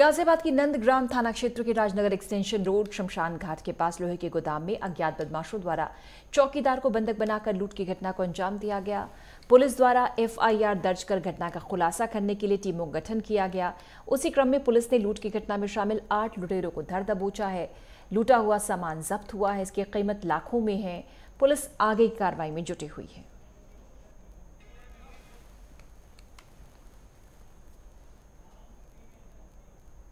गाजियाबाद की नंदग्राम थाना क्षेत्र के राजनगर एक्सटेंशन रोड शमशान घाट के पास लोहे के गोदाम में अज्ञात बदमाशों द्वारा चौकीदार को बंधक बनाकर लूट की घटना को अंजाम दिया गया पुलिस द्वारा एफआईआर दर्ज कर घटना का खुलासा करने के लिए टीमों का गठन किया गया उसी क्रम में पुलिस ने लूट की घटना में शामिल आठ लुटेरों को धर दबोचा है लूटा हुआ सामान जब्त हुआ है इसकी कीमत लाखों में है पुलिस आगे की कार्रवाई में जुटी हुई है